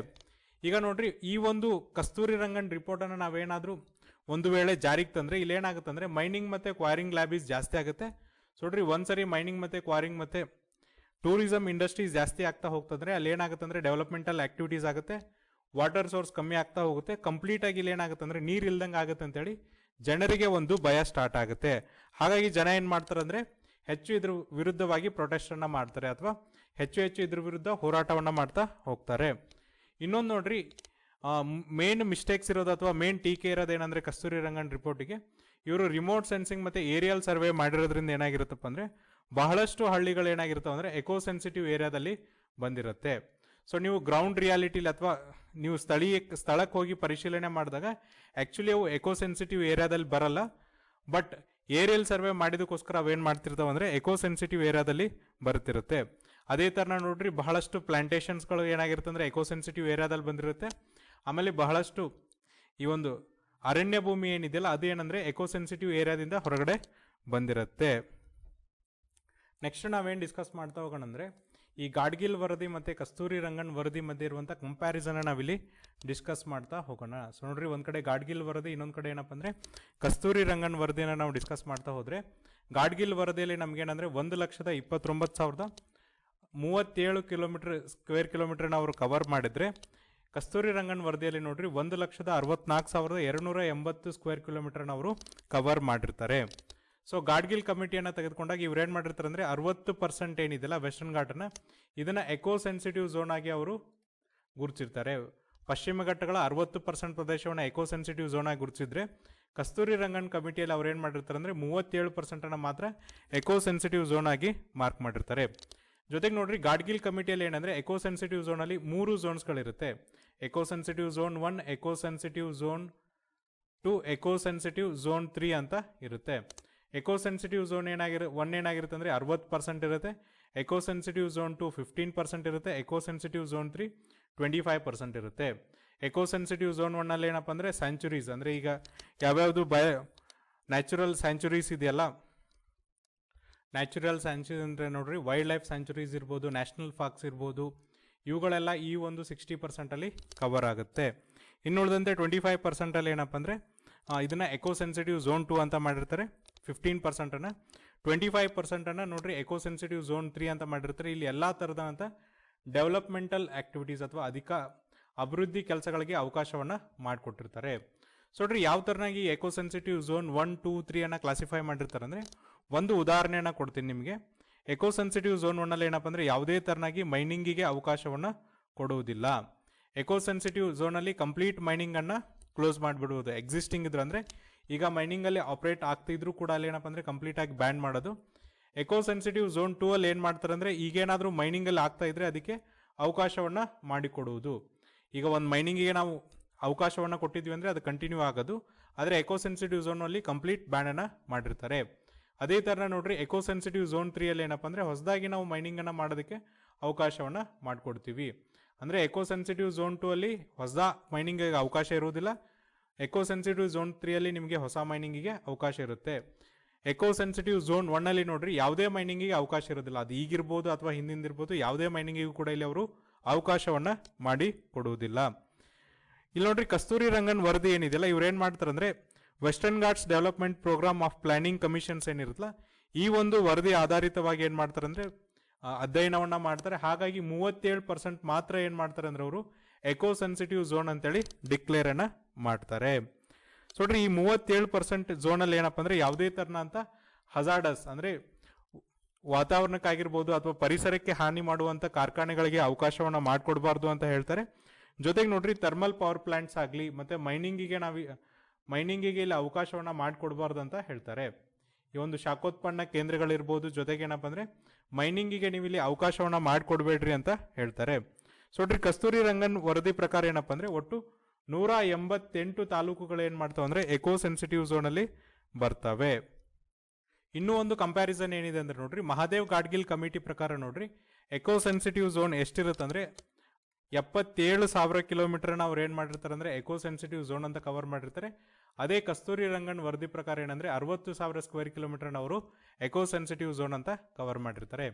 ಈಗ ನೋಡ್ರಿ ಈ ಒಂದು ಕಸ್ತೂರಿ ರಂಗನ್ ಅನ್ನ ನಾವೇನಾದ್ರೂ ಒಂದು ವೇಳೆ ಜಾರಿಗೆ ತಂದರೆ ಇಲ್ಲಿ ಅಂದರೆ ಮೈನಿಂಗ್ ಮತ್ತು ಕ್ವಾರಿಂಗ್ ಲ್ಯಾಬೀಸ್ ಜಾಸ್ತಿ ಆಗುತ್ತೆ ನೋಡ್ರಿ ಒಂದ್ಸರಿ ಮೈನಿಂಗ್ ಮತ್ತು ಕ್ವಾರಿಂಗ್ ಮತ್ತು ಟೂರಿಸಂ ಇಂಡಸ್ಟ್ರೀಸ್ ಜಾಸ್ತಿ ಆಗ್ತಾ ಹೋಗ್ತಂದ್ರೆ ಅಲ್ಲಿ ಏನಾಗುತ್ತೆ ಅಂದರೆ ಡೆವಲಪ್ಮೆಂಟಲ್ ಆಕ್ಟಿವಿಟೀಸ್ ಆಗುತ್ತೆ ವಾಟರ್ ಸೋರ್ಸ್ ಕಮ್ಮಿ ಆಗ್ತಾ ಹೋಗುತ್ತೆ ಕಂಪ್ಲೀಟಾಗಿ ಆಗಿ ಇಲ್ಲಿ ಏನಾಗುತ್ತೆ ಅಂದರೆ ನೀರು ಇಲ್ದಂಗೆ ಆಗುತ್ತೆ ಅಂತೇಳಿ ಜನರಿಗೆ ಒಂದು ಭಯ ಸ್ಟಾರ್ಟ್ ಆಗುತ್ತೆ ಹಾಗಾಗಿ ಜನ ಏನು ಮಾಡ್ತಾರೆ ಅಂದರೆ ಹೆಚ್ಚು ಇದ್ರ ವಿರುದ್ಧವಾಗಿ ಪ್ರೊಟೆಸ್ಟನ್ನು ಮಾಡ್ತಾರೆ ಅಥವಾ ಹೆಚ್ಚು ಹೆಚ್ಚು ಇದ್ರ ವಿರುದ್ಧ ಹೋರಾಟವನ್ನು ಮಾಡ್ತಾ ಹೋಗ್ತಾರೆ ಇನ್ನೊಂದು ನೋಡ್ರಿ ಮೇನ್ ಮಿಸ್ಟೇಕ್ಸ್ ಇರೋದು ಅಥವಾ ಮೇನ್ ಟೀಕೆ ಇರೋದು ಏನಂದ್ರೆ ಕಸ್ತೂರಿ ರಂಗನ್ ರಿಪೋರ್ಟಿಗೆ ಇವರು ರಿಮೋಟ್ ಸೆನ್ಸಿಂಗ್ ಮತ್ತೆ ಏರಿಯಲ್ ಸರ್ವೆ ಮಾಡಿರೋದ್ರಿಂದ ಏನಾಗಿರುತ್ತಪ್ಪ ಅಂದ್ರೆ ಬಹಳಷ್ಟು ಹಳ್ಳಿಗಳು ಏನಾಗಿರ್ತವೆ ಅಂದ್ರೆ ಎಕೋ ಸೆನ್ಸಿಟಿವ್ ಏರಿಯಾದಲ್ಲಿ ಬಂದಿರುತ್ತೆ ಸೊ ನೀವು ಗ್ರೌಂಡ್ ರಿಯಾಲಿಟಿಲಿ ಅಥವಾ ನೀವು ಸ್ಥಳೀಯ ಸ್ಥಳಕ್ಕೆ ಹೋಗಿ ಪರಿಶೀಲನೆ ಮಾಡಿದಾಗ ಆಕ್ಚುಲಿ ಅವು ಎಕೋ ಸೆನ್ಸಿಟಿವ್ ಏರಿಯಾದಲ್ಲಿ ಬರಲ್ಲ ಬಟ್ ಏರಿಯಲ್ ಸರ್ವೆ ಮಾಡಿದಕ್ಕೋಸ್ಕರ ಅವೇನು ಮಾಡ್ತಿರ್ತಾವೆ ಅಂದರೆ ಎಕೋ ಸೆನ್ಸಿಟಿವ್ ಏರಿಯಾದಲ್ಲಿ ಬರ್ತಿರುತ್ತೆ ಅದೇ ಥರನ ನೋಡ್ರಿ ಬಹಳಷ್ಟು ಪ್ಲಾಂಟೇಷನ್ಸ್ಗಳು ಏನಾಗಿರುತ್ತೆ ಅಂದರೆ ಎಕೋ ಸೆನ್ಸಿಟಿವ್ ಏರಿಯಾದಲ್ಲಿ ಬಂದಿರುತ್ತೆ ಆಮೇಲೆ ಬಹಳಷ್ಟು ಈ ಒಂದು ಅರಣ್ಯ ಭೂಮಿ ಏನಿದೆಯಲ್ಲ ಅದು ಏನಂದ್ರೆ ಎಕೋ ಸೆನ್ಸಿಟಿವ್ ಏರಿಯಾದಿಂದ ಹೊರಗಡೆ ಬಂದಿರುತ್ತೆ ನೆಕ್ಸ್ಟ್ ನಾವೇನು ಡಿಸ್ಕಸ್ ಮಾಡ್ತಾ ಹೋಗೋಣ ಅಂದರೆ ಈ ಗಾಡ್ಗಿಲ್ ವರದಿ ಮತ್ತು ಕಸ್ತೂರಿ ರಂಗನ್ ವರದಿ ಮಧ್ಯೆ ಇರುವಂಥ ಕಂಪ್ಯಾರಿಸನ್ನ ನಾವಿಲ್ಲಿ ಡಿಸ್ಕಸ್ ಮಾಡ್ತಾ ಹೋಗೋಣ ಸೊ ನೋಡ್ರಿ ಒಂದು ಕಡೆ ಗಾಡ್ಗಿಲ್ ವರದಿ ಇನ್ನೊಂದು ಕಡೆ ಏನಪ್ಪ ಅಂದರೆ ಕಸ್ತೂರಿ ರಂಗನ್ ವರದಿನ ನಾವು ಡಿಸ್ಕಸ್ ಮಾಡ್ತಾ ಹೋದರೆ ಗಾಡ್ಗಿಲ್ ವರದಿಯಲ್ಲಿ ನಮಗೇನಂದರೆ ಒಂದು ಲಕ್ಷದ ಇಪ್ಪತ್ತೊಂಬತ್ತು ಸಾವಿರದ ಮೂವತ್ತೇಳು ಕಿಲೋಮೀಟ್ರ್ ಸ್ಕ್ವೇರ್ ಕಿಲೋಮೀಟ್ರನ್ನ ಅವರು ಕವರ್ ಮಾಡಿದರೆ ಕಸ್ತೂರಿ ರಂಗನ್ ವರದಿಯಲ್ಲಿ ನೋಡ್ರಿ ಒಂದು ಲಕ್ಷದ ಅರವತ್ನಾಲ್ಕು ಸಾವಿರದ ಎರಡುನೂರ ಎಂಬತ್ತು ಸ್ಕ್ವೇರ್ ಕಿಲೋಮೀಟರ್ನ ಅವರು ಕವರ್ ಮಾಡಿರ್ತಾರೆ ಸೊ ಗಾಡ್ಗಿಲ್ ಕಮಿಟಿಯನ್ನು ತೆಗೆದುಕೊಂಡಾಗ ಏನು ಮಾಡಿರ್ತಾರೆ ಅಂದರೆ ಅರವತ್ತು ಪರ್ಸೆಂಟ್ ಏನಿದೆಲ್ಲ ವೆಸ್ಟರ್ನ್ ಘಾಟನ ಇದನ್ನು ಎಕೋ ಸೆನ್ಸಿಟಿವ್ ಝೋನ್ ಆಗಿ ಅವರು ಗುರುತಿರ್ತಾರೆ ಪಶ್ಚಿಮ ಘಟ್ಟಗಳ ಅರವತ್ತು ಪರ್ಸೆಂಟ್ ಪ್ರದೇಶವನ್ನು ಎಕೋ ಸೆನ್ಸಿಟಿವ್ ಝೋನ್ ಆಗಿ ಗುರುತಿಸಿದ್ರೆ ಕಸ್ತೂರಿ ರಂಗನ್ ಕಮಿಟಿಯಲ್ಲಿ ಅವ್ರು ಏನು ಮಾಡಿರ್ತಾರೆ ಅಂದರೆ ಮೂವತ್ತೇಳು ಪರ್ಸೆಂಟನ್ನು ಮಾತ್ರ ಎಕೋ ಸೆನ್ಸಿಟಿವ್ ಝೋನ್ ಆಗಿ ಮಾರ್ಕ್ ಮಾಡಿರ್ತಾರೆ ಜೊತೆಗೆ ನೋಡ್ರಿ ಗಾಡ್ಗಿಲ್ ಕಮಿಟಿಯಲ್ಲಿ ಏನಂದ್ರೆ ಎಕೋ ಸೆನ್ಸಿಟಿವ್ ಝೋನ್ ಅಲ್ಲಿ ಮೂರು ಝೋನ್ಸ್ಗಳಿರುತ್ತೆ eco sensitive zone one eco sensitive zone two eco sensitive zone three ಅಂತ ಇರುತ್ತೆ ಎಕೋ ಸೆನ್ಸಿಟಿವ್ ಝೋನ್ ಏನಾಗಿರ ಒನ್ ಏನಾಗಿರುತ್ತೆ ಅಂದರೆ ಅರವತ್ತು ಪರ್ಸೆಂಟ್ ಇರುತ್ತೆ eco sensitive zone two fifteen percent ಇರುತ್ತೆ eco sensitive zone three twenty five percent ಇರುತ್ತೆ ಎಕೋ ಸೆನ್ಸಿಟಿವ್ ಝೋನ್ ಒನ್ನಲ್ಲಿ ಏನಪ್ಪ ಅಂದರೆ ಸ್ಯಾಂಚುರೀಸ್ ಅಂದರೆ ಈಗ ಯಾವ್ಯಾವುದು ಬಯ ನ್ಯಾಚುರಲ್ ಸ್ಯಾಂಚುರೀಸ್ ಇದೆಯಲ್ಲ ನ್ಯಾಚುರಲ್ ಸ್ಯಾಂಚುರಿ ಅಂದರೆ ನೋಡ್ರಿ ವೈಲ್ಡ್ ಲೈಫ್ ಸ್ಯಾಂಚುರೀಸ್ ಇರ್ಬೋದು ನ್ಯಾಷನಲ್ ಪಾರ್ಕ್ಸ್ ಇರ್ಬೋದು ಇವುಗಳೆಲ್ಲ ಈ ಒಂದು ಸಿಕ್ಸ್ಟಿ ಪರ್ಸೆಂಟಲ್ಲಿ ಕವರ್ ಆಗುತ್ತೆ ಇನ್ನುಳಿದಂತೆ ಟ್ವೆಂಟಿ ಫೈವ್ ಪರ್ಸೆಂಟಲ್ಲಿ ಏನಪ್ಪ ಅಂದರೆ ಇದನ್ನು ಎಕೋ ಸೆನ್ಸಿಟಿವ್ ಝೋನ್ ಟು ಅಂತ ಮಾಡಿರ್ತಾರೆ ಫಿಫ್ಟೀನ್ ಪರ್ಸೆಂಟನ್ನು ಟ್ವೆಂಟಿ ಫೈವ್ ಪರ್ಸೆಂಟನ್ನು ನೋಡಿರಿ ಎಕೋ ಸೆನ್ಸಿಟಿವ್ ಝೋನ್ ತ್ರೀ ಅಂತ ಮಾಡಿರ್ತಾರೆ ಇಲ್ಲಿ ಎಲ್ಲ ಥರದಂಥ ಡೆವಲಪ್ಮೆಂಟಲ್ ಆ್ಯಕ್ಟಿವಿಟೀಸ್ ಅಥವಾ ಅಧಿಕ ಅಭಿವೃದ್ಧಿ ಕೆಲಸಗಳಿಗೆ ಅವಕಾಶವನ್ನು ಮಾಡಿಕೊಟ್ಟಿರ್ತಾರೆ ಸೊ ನೋಡ್ರಿ ಯಾವ ಥರನಾಗಿ eco sensitive zone one two ತ್ರೀಯನ್ನು ಕ್ಲಾಸಿಫೈ ಮಾಡಿರ್ತಾರೆ ಅಂದರೆ ಒಂದು ಉದಾಹರಣೆಯನ್ನು ಕೊಡ್ತೀನಿ ನಿಮಗೆ ಎಕೋ ಸೆನ್ಸಿಟಿವ್ ಝೋನ್ ಒನ್ನಲ್ಲಿ ಏನಪ್ಪ ಅಂದರೆ ಯಾವುದೇ ತರನಾಗಿ ಮೈನಿಂಗಿಗೆ ಅವಕಾಶವನ್ನು ಕೊಡುವುದಿಲ್ಲ ಎಕೋ ಸೆನ್ಸಿಟಿವ್ ಝೋನಲ್ಲಿ ಕಂಪ್ಲೀಟ್ ಮೈನಿಂಗನ್ನು ಕ್ಲೋಸ್ ಮಾಡಿಬಿಡುವುದು ಎಕ್ಸಿಸ್ಟಿಂಗ್ ಇದ್ರು ಅಂದರೆ ಈಗ ಮೈನಿಂಗಲ್ಲಿ ಆಪ್ರೇಟ್ ಆಗ್ತಿದ್ರು ಕೂಡ ಅಲ್ಲಿ ಏನಪ್ಪ ಅಂದರೆ ಕಂಪ್ಲೀಟಾಗಿ ಬ್ಯಾನ್ ಮಾಡೋದು ಎಕೋ ಸೆನ್ಸಿಟಿವ್ ಝೋನ್ ಟೂ ಅಲ್ಲಿ ಏನು ಮಾಡ್ತಾರೆ ಅಂದರೆ ಈಗೇನಾದರೂ ಮೈನಿಂಗಲ್ಲಿ ಆಗ್ತಾ ಇದ್ರೆ ಅದಕ್ಕೆ ಅವಕಾಶವನ್ನು ಮಾಡಿಕೊಡುವುದು ಈಗ ಒಂದು ಮೈನಿಂಗಿಗೆ ನಾವು ಅವಕಾಶವನ್ನು ಕೊಟ್ಟಿದ್ವಿ ಅಂದರೆ ಅದು ಕಂಟಿನ್ಯೂ ಆಗೋದು ಆದರೆ ಎಕೋ ಸೆನ್ಸಿಟಿವ್ ಝೋನಲ್ಲಿ ಕಂಪ್ಲೀಟ್ ಬ್ಯಾನನ್ನು ಮಾಡಿರ್ತಾರೆ ಅದೇ ಥರ ನೋಡ್ರಿ ಎಕೋ ಸೆನ್ಸಿಟಿವ್ ಝೋನ್ ತ್ರೀಯಲ್ಲಿ ಏನಪ್ಪ ಅಂದರೆ ಹೊಸದಾಗಿ ನಾವು ಮೈನಿಂಗನ್ನು ಮಾಡೋದಕ್ಕೆ ಅವಕಾಶವನ್ನು ಮಾಡಿಕೊಡ್ತೀವಿ ಅಂದರೆ ಎಕೋ ಸೆನ್ಸಿಟಿವ್ ಝೋನ್ ಟೂ ಅಲ್ಲಿ ಹೊಸ ಮೈನಿಂಗಿಗೆ ಅವಕಾಶ ಇರುವುದಿಲ್ಲ ಎಕೋ ಸೆನ್ಸಿಟಿವ್ ಝೋನ್ ತ್ರೀಯಲ್ಲಿ ನಿಮಗೆ ಹೊಸ ಮೈನಿಂಗಿಗೆ ಅವಕಾಶ ಇರುತ್ತೆ ಎಕೋ ಸೆನ್ಸಿಟಿವ್ ಝೋನ್ ಒನ್ನಲ್ಲಿ ನೋಡ್ರಿ ಯಾವುದೇ ಮೈನಿಂಗಿಗೆ ಅವಕಾಶ ಇರೋದಿಲ್ಲ ಅದು ಈಗಿರ್ಬೋದು ಅಥವಾ ಹಿಂದಿಂದಿರ್ಬೋದು ಯಾವುದೇ ಮೈನಿಂಗಿಗೂ ಕೂಡ ಇಲ್ಲಿ ಅವರು ಅವಕಾಶವನ್ನು ಮಾಡಿ ಕೊಡುವುದಿಲ್ಲ ಇಲ್ಲಿ ನೋಡ್ರಿ ಕಸ್ತೂರಿ ರಂಗನ್ ವರದಿ ಏನಿದೆಯಲ್ಲ ಇವ್ರು ಏನು ಮಾಡ್ತಾರೆ ಅಂದರೆ Western Ghats development programme of planning commissions ಏನಿರುತ್ತಲ್ಲ ಈ ಒಂದು ವರದಿ ಆಧಾರಿತವಾಗಿ ಏನು ಮಾಡ್ತಾರೆ ಅಂದರೆ ಅಧ್ಯಯನವನ್ನ ಮಾಡ್ತಾರೆ ಹಾಗಾಗಿ ಮೂವತ್ತೇಳು ಪರ್ಸೆಂಟ್ ಮಾತ್ರ ಏನು ಮಾಡ್ತಾರೆ ಅಂದ್ರೆ ಅವರು ಎಕೋ ಸೆನ್ಸಿಟಿವ್ ಝೋನ್ ಅಂತೇಳಿ ಡಿಕ್ಲೇರನ್ನು ಮಾಡ್ತಾರೆ ಮಾಡ್ತಾರೆ ನೋಡ್ರಿ ಈ ಮೂವತ್ತೇಳು ಪರ್ಸೆಂಟ್ ಝೋನಲ್ಲಿ ಏನಪ್ಪ ಅಂದ್ರೆ ಯಾವುದೇ ಅಂತ ಹಜಾರ್ಡಸ್ ಅಂದ್ರೆ ವಾತಾವರಣಕ್ಕಾಗಿರ್ಬೋದು ಅಥವಾ ಪರಿಸರಕ್ಕೆ ಹಾನಿ ಮಾಡುವಂತ ಕಾರ್ಖಾನೆಗಳಿಗೆ ಅವಕಾಶವನ್ನ ಮಾಡಿಕೊಡ್ಬಾರ್ದು ಅಂತ ಹೇಳ್ತಾರೆ ಜೊತೆಗೆ ನೋಡ್ರಿ ಥರ್ಮಲ್ ಪವರ್ ಪ್ಲಾಂಟ್ಸ್ ಆಗಲಿ ಮತ್ತೆ ಮೈನಿಂಗಿಗೆ ನಾವು ಮೈನಿಂಗಿಗೆ ಇಲ್ಲಿ ಅವಕಾಶವನ್ನು ಮಾಡಿಕೊಡ್ಬಾರ್ದು ಅಂತ ಹೇಳ್ತಾರೆ ಈ ಒಂದು ಶಾಖೋತ್ಪನ್ನ ಕೇಂದ್ರಗಳಿರ್ಬೋದು ಜೊತೆಗೆ ಏನಪ್ಪ ಅಂದರೆ ಮೈನಿಂಗಿಗೆ ನೀವು ಇಲ್ಲಿ ಅವಕಾಶವನ್ನು ಮಾಡಿಕೊಡ್ಬೇಡ್ರಿ ಅಂತ ಹೇಳ್ತಾರೆ ಸೊ ನೋಡ್ರಿ ಕಸ್ತೂರಿ ರಂಗನ್ ವರದಿ ಪ್ರಕಾರ ಏನಪ್ಪ ಅಂದರೆ ಒಟ್ಟು ನೂರ ಎಂಬತ್ತೆಂಟು ತಾಲೂಕುಗಳು ಏನು ಮಾಡ್ತಾವೆ ಅಂದರೆ ಎಕೋ ಸೆನ್ಸಿಟಿವ್ ಝೋನಲ್ಲಿ ಬರ್ತವೆ ಇನ್ನೂ ಒಂದು ಕಂಪ್ಯಾರಿಸನ್ ಏನಿದೆ ಅಂದರೆ ನೋಡ್ರಿ ಮಹಾದೇವ್ ಗಾಡ್ಗಿಲ್ ಕಮಿಟಿ ಪ್ರಕಾರ ನೋಡ್ರಿ ಎಕೋ ಸೆನ್ಸಿಟಿವ್ ಝೋನ್ ಎಷ್ಟಿರುತ್ತೆ ಅಂದರೆ ಎಪ್ಪತ್ತೇಳು ಸಾವಿರ ಕಿಲೋಮೀಟರ್ನ ಅವ್ರು ಏನು ಮಾಡಿರ್ತಾರೆ ಅಂದರೆ ಎಕೋ ಸೆನ್ಸಿಟಿವ್ ಝೋನ್ ಅಂತ ಕವರ್ ಮಾಡಿರ್ತಾರೆ ಅದೇ ಕಸ್ತೂರಿ ರಂಗನ್ ವರದಿ ಪ್ರಕಾರ ಏನಂದ್ರೆ ಅರವತ್ತು ಸಾವಿರ ಸ್ಕ್ವೇರ್ ಕಿಲೋಮೀಟರ್ ಅವರು ಎಕೋ ಸೆನ್ಸಿಟಿವ್ ಝೋನ್ ಅಂತ ಕವರ್ ಮಾಡಿರ್ತಾರೆ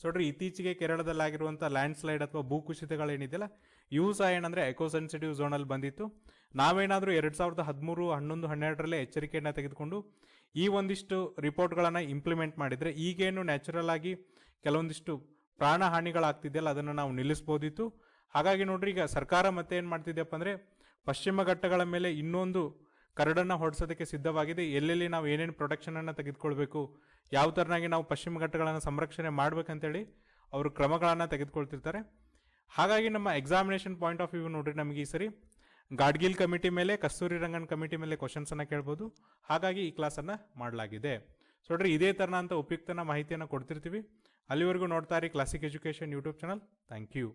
ಸೊ ನೋಡ್ರಿ ಇತ್ತೀಚೆಗೆ ಕೇರಳದಲ್ಲಾಗಿರುವಂಥ ಲ್ಯಾಂಡ್ ಸ್ಲೈಡ್ ಅಥವಾ ಭೂಕುಸಿತಗಳೇನಿದೆಯಲ್ಲ ಇವು ಸಹ ಏನಂದ್ರೆ ಎಕೋ ಸೆನ್ಸಿಟಿವ್ ಝೋನಲ್ಲಿ ಬಂದಿತ್ತು ನಾವೇನಾದರೂ ಎರಡು ಸಾವಿರದ ಹದಿಮೂರು ಹನ್ನೊಂದು ಹನ್ನೆರಡರಲ್ಲೇ ಎಚ್ಚರಿಕೆಯನ್ನು ತೆಗೆದುಕೊಂಡು ಈ ಒಂದಿಷ್ಟು ರಿಪೋರ್ಟ್ಗಳನ್ನು ಇಂಪ್ಲಿಮೆಂಟ್ ಮಾಡಿದರೆ ಈಗೇನು ನ್ಯಾಚುರಲ್ ಆಗಿ ಕೆಲವೊಂದಿಷ್ಟು ಪ್ರಾಣ ಹಾನಿಗಳಾಗ್ತಿದೆಯಲ್ಲ ಅದನ್ನು ನಾವು ನಿಲ್ಲಿಸ್ಬೋದಿತ್ತು ಹಾಗಾಗಿ ನೋಡ್ರಿ ಈಗ ಸರ್ಕಾರ ಮತ್ತೆ ಏನು ಮಾಡ್ತಿದ್ಯಪ್ಪ ಅಂದರೆ ಪಶ್ಚಿಮ ಘಟ್ಟಗಳ ಮೇಲೆ ಇನ್ನೊಂದು ಕರಡನ್ನು ಹೊಡಿಸೋದಕ್ಕೆ ಸಿದ್ಧವಾಗಿದೆ ಎಲ್ಲೆಲ್ಲಿ ನಾವು ಏನೇನು ಪ್ರೊಟೆಕ್ಷನನ್ನು ತೆಗೆದುಕೊಳ್ಬೇಕು ಯಾವ ಥರನಾಗಿ ನಾವು ಪಶ್ಚಿಮ ಘಟ್ಟಗಳನ್ನು ಸಂರಕ್ಷಣೆ ಮಾಡಬೇಕಂತೇಳಿ ಅವರು ಕ್ರಮಗಳನ್ನು ತೆಗೆದುಕೊಳ್ತಿರ್ತಾರೆ ಹಾಗಾಗಿ ನಮ್ಮ ಎಕ್ಸಾಮಿನೇಷನ್ ಪಾಯಿಂಟ್ ಆಫ್ ವ್ಯೂ ನೋಡ್ರಿ ನಮಗೆ ಈ ಸರಿ ಗಾಡ್ಗಿಲ್ ಕಮಿಟಿ ಮೇಲೆ ಕಸ್ತೂರಿ ರಂಗನ್ ಕಮಿಟಿ ಮೇಲೆ ಕ್ವಶನ್ಸನ್ನು ಕೇಳ್ಬೋದು ಹಾಗಾಗಿ ಈ ಕ್ಲಾಸನ್ನು ಮಾಡಲಾಗಿದೆ ಸೊ ನೋಡ್ರಿ ಇದೇ ಥರನ ಅಂತ ಉಪಯುಕ್ತನ ಮಾಹಿತಿಯನ್ನು ಕೊಡ್ತಿರ್ತೀವಿ ಅಲ್ಲಿವರೆಗೂ ನೋಡ್ತಾ ಇರಿ Classic education YouTube channel thank you